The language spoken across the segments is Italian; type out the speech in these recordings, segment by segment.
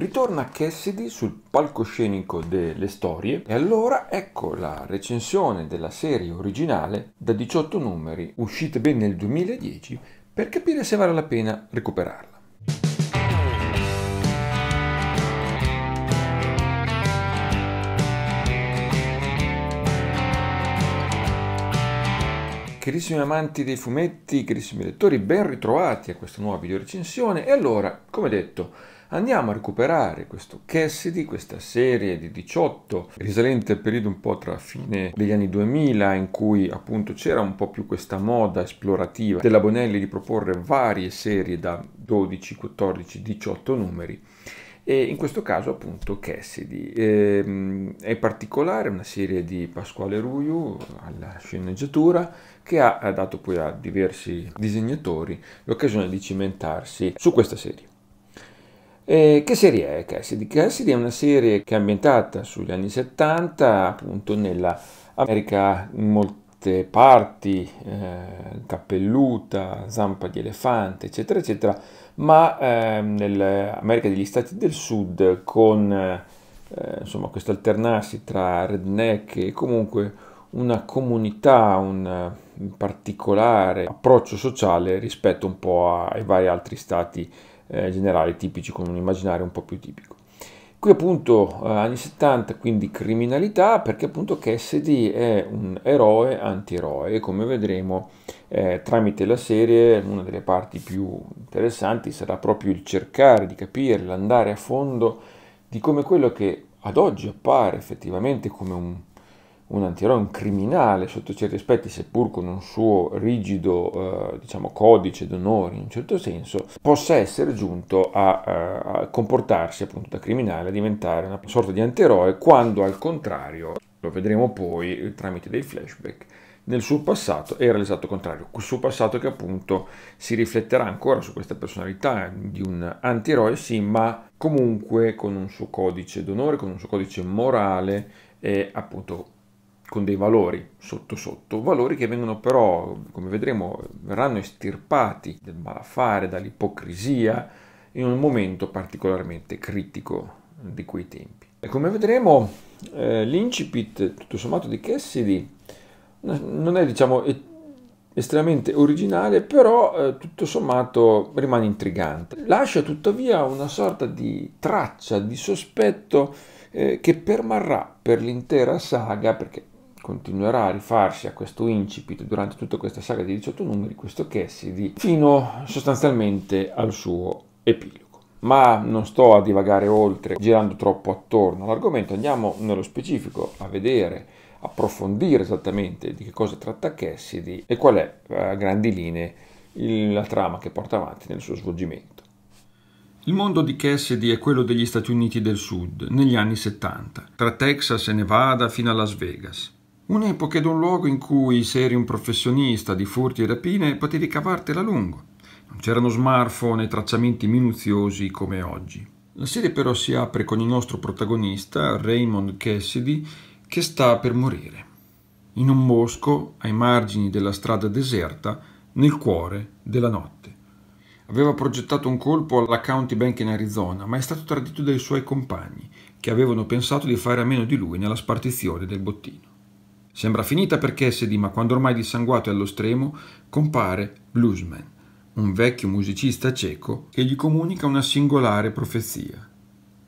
Ritorna Cassidy sul palcoscenico delle storie e allora ecco la recensione della serie originale da 18 numeri uscita bene nel 2010 per capire se vale la pena recuperarla. Carissimi amanti dei fumetti, carissimi lettori, ben ritrovati a questa nuova video recensione e allora, come detto, andiamo a recuperare questo Cassidy, questa serie di 18 risalente al periodo un po' tra fine degli anni 2000 in cui appunto c'era un po' più questa moda esplorativa della Bonelli di proporre varie serie da 12, 14, 18 numeri e in questo caso appunto Cassidy. Ehm, è particolare una serie di Pasquale Ruiu alla sceneggiatura che ha dato poi a diversi disegnatori l'occasione di cimentarsi su questa serie. Eh, che serie è Cassidy? Cassidy è una serie che è ambientata sugli anni 70, appunto nella America in molte parti, eh, cappelluta, zampa di elefante, eccetera, eccetera, ma eh, nell'America degli Stati del Sud con eh, insomma questo alternarsi tra redneck e comunque una comunità, un, un particolare approccio sociale rispetto un po' ai vari altri stati eh, generali tipici con un immaginario un po' più tipico. Qui appunto eh, anni 70, quindi criminalità, perché appunto Cassidy è un eroe antieroe e come vedremo eh, tramite la serie una delle parti più interessanti sarà proprio il cercare di capire, l'andare a fondo di come quello che ad oggi appare effettivamente come un un antieroe, un criminale sotto certi aspetti, seppur con un suo rigido eh, diciamo, codice d'onore in un certo senso, possa essere giunto a, eh, a comportarsi appunto da criminale, a diventare una sorta di antieroe, quando al contrario, lo vedremo poi eh, tramite dei flashback, nel suo passato era l'esatto contrario, il suo passato che appunto si rifletterà ancora su questa personalità di un antieroe, sì, ma comunque con un suo codice d'onore, con un suo codice morale e appunto con dei valori sotto sotto, valori che vengono però, come vedremo, verranno estirpati dal malaffare, dall'ipocrisia, in un momento particolarmente critico di quei tempi. E come vedremo, eh, l'incipit, tutto sommato, di Cassidy non è, diciamo, estremamente originale, però eh, tutto sommato rimane intrigante. Lascia tuttavia una sorta di traccia, di sospetto eh, che permarrà per l'intera saga, perché continuerà a rifarsi a questo incipit durante tutta questa saga di 18 numeri, questo Cassidy, fino sostanzialmente al suo epilogo. Ma non sto a divagare oltre, girando troppo attorno all'argomento, andiamo nello specifico a vedere, approfondire esattamente di che cosa tratta Cassidy e qual è eh, a grandi linee la trama che porta avanti nel suo svolgimento. Il mondo di Cassidy è quello degli Stati Uniti del Sud negli anni 70, tra Texas e Nevada fino a Las Vegas. Un'epoca ed un luogo in cui, se eri un professionista di furti e rapine, potevi cavartela a lungo. Non c'erano smartphone e tracciamenti minuziosi come oggi. La serie però si apre con il nostro protagonista, Raymond Cassidy, che sta per morire. In un bosco, ai margini della strada deserta, nel cuore della notte. Aveva progettato un colpo alla County Bank in Arizona, ma è stato tradito dai suoi compagni, che avevano pensato di fare a meno di lui nella spartizione del bottino. Sembra finita perché Essedi, ma quando ormai dissanguato è allo stremo, compare Bluesman, un vecchio musicista cieco che gli comunica una singolare profezia.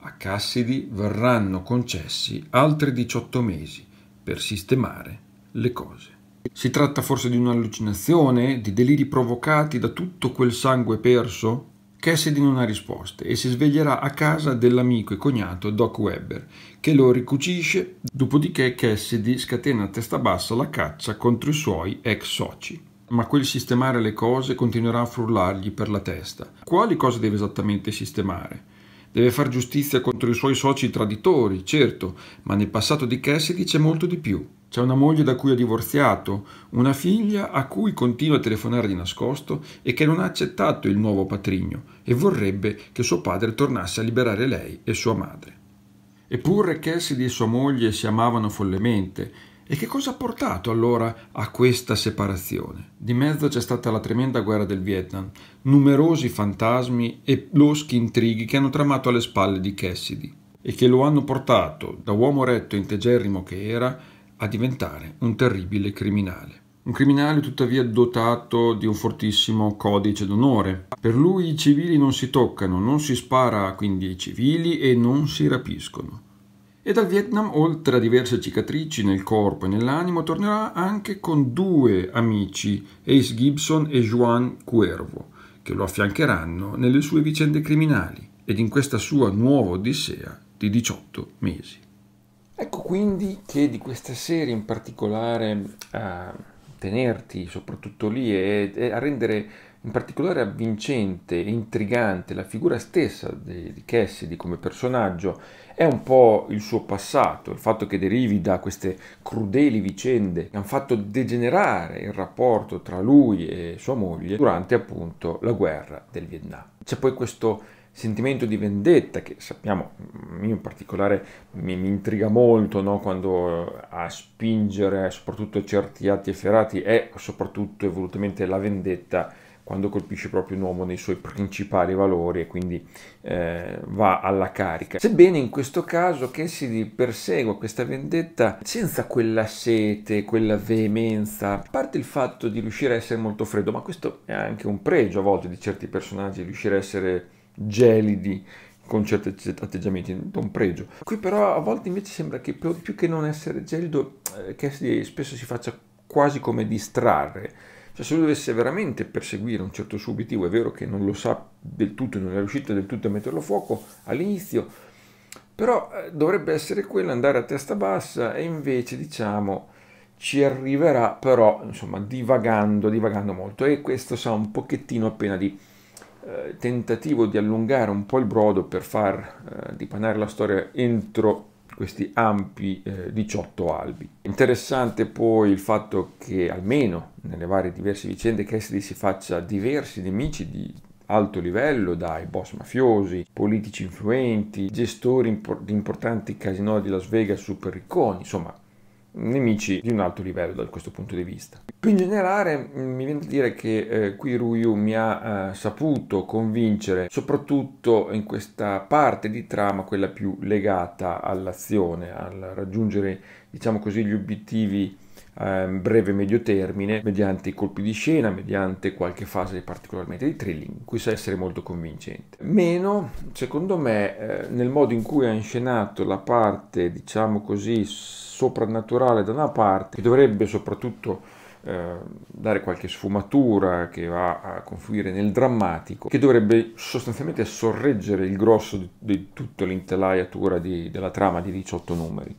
A Cassidy verranno concessi altri 18 mesi per sistemare le cose. Si tratta forse di un'allucinazione, di deliri provocati da tutto quel sangue perso? Cassidy non ha risposte e si sveglierà a casa dell'amico e cognato Doc Webber, che lo ricucisce, dopodiché Cassidy scatena a testa bassa la caccia contro i suoi ex soci. Ma quel sistemare le cose continuerà a frullargli per la testa. Quali cose deve esattamente sistemare? Deve far giustizia contro i suoi soci traditori, certo, ma nel passato di Cassidy c'è molto di più. C'è una moglie da cui ha divorziato, una figlia a cui continua a telefonare di nascosto e che non ha accettato il nuovo patrigno e vorrebbe che suo padre tornasse a liberare lei e sua madre. Eppure Cassidy e sua moglie si amavano follemente e che cosa ha portato allora a questa separazione? Di mezzo c'è stata la tremenda guerra del Vietnam, numerosi fantasmi e loschi intrighi che hanno tramato alle spalle di Cassidy e che lo hanno portato, da uomo retto e integerrimo che era, a diventare un terribile criminale. Un criminale tuttavia dotato di un fortissimo codice d'onore. Per lui i civili non si toccano, non si spara quindi ai civili e non si rapiscono e dal Vietnam, oltre a diverse cicatrici nel corpo e nell'animo, tornerà anche con due amici, Ace Gibson e Juan Cuervo, che lo affiancheranno nelle sue vicende criminali ed in questa sua nuova odissea di 18 mesi. Ecco quindi che di questa serie in particolare a eh, tenerti soprattutto lì e, e a rendere in particolare avvincente e intrigante la figura stessa di Cassidy come personaggio è un po' il suo passato, il fatto che derivi da queste crudeli vicende che hanno fatto degenerare il rapporto tra lui e sua moglie durante appunto la guerra del Vietnam. C'è poi questo sentimento di vendetta che sappiamo, io in particolare mi, mi intriga molto no? quando eh, a spingere soprattutto certi atti efferati è soprattutto e volutamente la vendetta quando colpisce proprio un uomo nei suoi principali valori e quindi eh, va alla carica. Sebbene in questo caso Cassidy persegua questa vendetta senza quella sete, quella veemenza, a parte il fatto di riuscire a essere molto freddo, ma questo è anche un pregio a volte di certi personaggi, riuscire a essere gelidi con certi atteggiamenti, un pregio. Qui però a volte invece sembra che più che non essere gelido, eh, Cassidy spesso si faccia quasi come distrarre cioè se lui dovesse veramente perseguire un certo suo obiettivo, è vero che non lo sa del tutto, non è riuscito del tutto a metterlo a fuoco all'inizio, però eh, dovrebbe essere quello andare a testa bassa e invece diciamo ci arriverà però insomma divagando, divagando molto e questo sa un pochettino appena di eh, tentativo di allungare un po' il brodo per far eh, dipanare la storia entro questi ampi eh, 18 albi. Interessante poi il fatto che almeno nelle varie diverse vicende Cassidy si faccia diversi nemici di alto livello, dai boss mafiosi, politici influenti, gestori impor- di importanti casinò di Las Vegas super ricconi, insomma nemici di un alto livello da questo punto di vista. Più in generale mm, mi viene da dire che eh, qui Ruyu mi ha eh, saputo convincere soprattutto in questa parte di trama, quella più legata all'azione, al raggiungere diciamo così gli obiettivi Ehm, breve e medio termine mediante colpi di scena, mediante qualche fase particolarmente di thrilling in cui sa essere molto convincente. Meno, secondo me, eh, nel modo in cui ha inscenato la parte, diciamo così, soprannaturale da una parte, che dovrebbe soprattutto ehm, dare qualche sfumatura che va a confluire nel drammatico, che dovrebbe sostanzialmente sorreggere il grosso di, di tutta l'intelaiatura della trama di 18 numeri.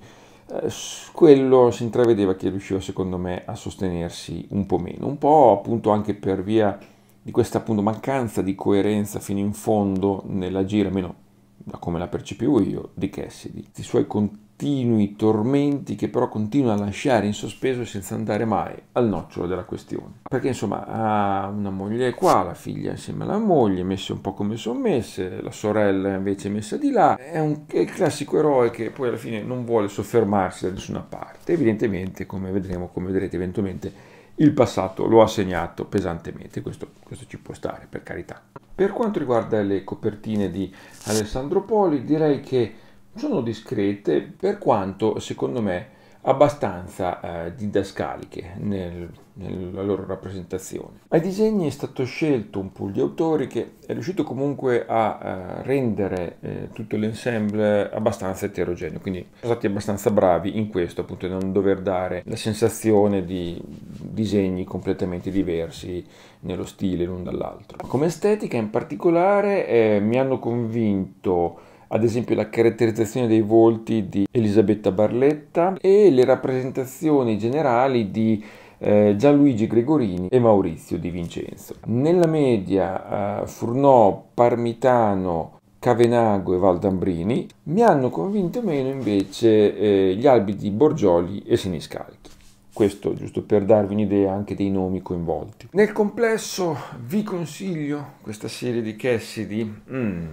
Eh, quello si intravedeva che riusciva secondo me a sostenersi un po' meno, un po' appunto anche per via di questa appunto mancanza di coerenza fino in fondo nell'agire, almeno da come la percepivo io, di Cassidy. I suoi con- continui tormenti che però continua a lasciare in sospeso senza andare mai al nocciolo della questione. Perché insomma ha una moglie qua, la figlia insieme alla moglie, messe un po' come sommesse, la sorella invece messa di là, è, un, è il classico eroe che poi alla fine non vuole soffermarsi da nessuna parte, evidentemente come vedremo, come vedrete eventualmente il passato lo ha segnato pesantemente, questo, questo, ci può stare per carità. Per quanto riguarda le copertine di Alessandro Poli direi che sono discrete per quanto secondo me abbastanza eh, didascaliche nel, nella loro rappresentazione. Ai disegni è stato scelto un pool di autori che è riuscito comunque a eh, rendere eh, tutto l'ensemble abbastanza eterogeneo, quindi sono stati abbastanza bravi in questo, appunto, di non dover dare la sensazione di disegni completamente diversi nello stile l'un dall'altro. Come estetica in particolare eh, mi hanno convinto ad esempio la caratterizzazione dei volti di Elisabetta Barletta e le rappresentazioni generali di eh, Gianluigi Gregorini e Maurizio Di Vincenzo. Nella media eh, Furnò, Parmitano, Cavenago e Valdambrini mi hanno convinto meno invece eh, gli albi di Borgioli e Siniscalchi. Questo giusto per darvi un'idea anche dei nomi coinvolti. Nel complesso vi consiglio questa serie di Cassidy. Mm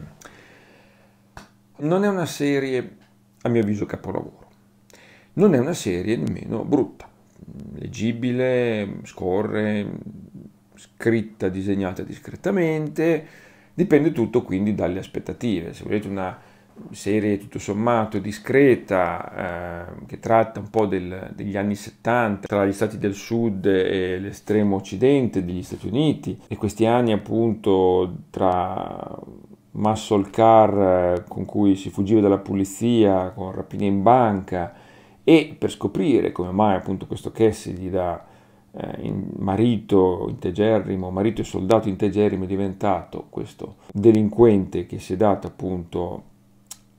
non è una serie, a mio avviso, capolavoro. Non è una serie nemmeno brutta, leggibile, scorre, scritta, disegnata discretamente, dipende tutto quindi dalle aspettative. Se volete una serie tutto sommato discreta eh, che tratta un po' del, degli anni 70 tra gli stati del sud e l'estremo occidente degli Stati Uniti e questi anni appunto tra muscle car eh, con cui si fuggiva dalla pulizia, con rapine in banca e per scoprire come mai appunto questo Cassidy da eh, in marito integerrimo, marito e soldato integerrimo è diventato questo delinquente che si è dato appunto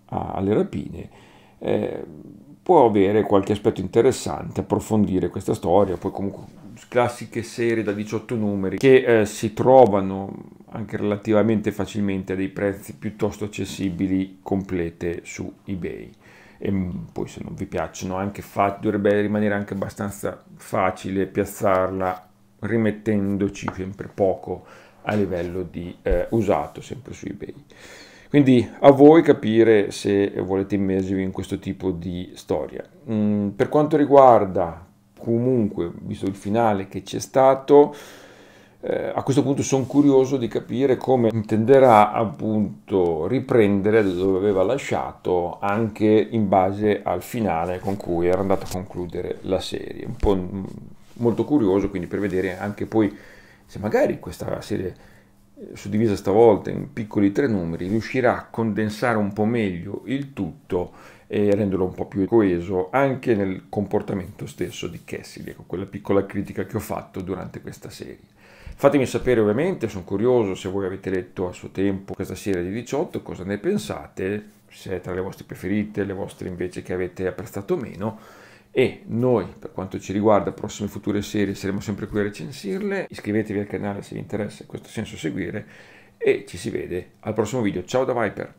a, alle rapine, eh, può avere qualche aspetto interessante, approfondire questa storia, poi comunque classiche serie da 18 numeri che eh, si trovano anche relativamente facilmente a dei prezzi piuttosto accessibili complete su eBay. E mm, poi se non vi piacciono anche dovrebbe rimanere anche abbastanza facile piazzarla rimettendoci sempre poco a livello di eh, usato sempre su ebay quindi a voi capire se volete immergervi in questo tipo di storia mm, per quanto riguarda comunque visto il finale che c'è stato eh, a questo punto sono curioso di capire come intenderà appunto riprendere dove aveva lasciato anche in base al finale con cui era andato a concludere la serie. Un po' molto curioso quindi per vedere anche poi se magari questa serie eh, suddivisa stavolta in piccoli tre numeri riuscirà a condensare un po' meglio il tutto e renderlo un po' più coeso anche nel comportamento stesso di Cassidy, ecco quella piccola critica che ho fatto durante questa serie. Fatemi sapere ovviamente, sono curioso se voi avete letto a suo tempo questa serie di 18, cosa ne pensate, se è tra le vostre preferite, le vostre invece che avete apprezzato meno. E noi, per quanto ci riguarda, prossime future serie saremo sempre qui a recensirle. Iscrivetevi al canale se vi interessa in questo senso seguire e ci si vede al prossimo video. Ciao da Viper!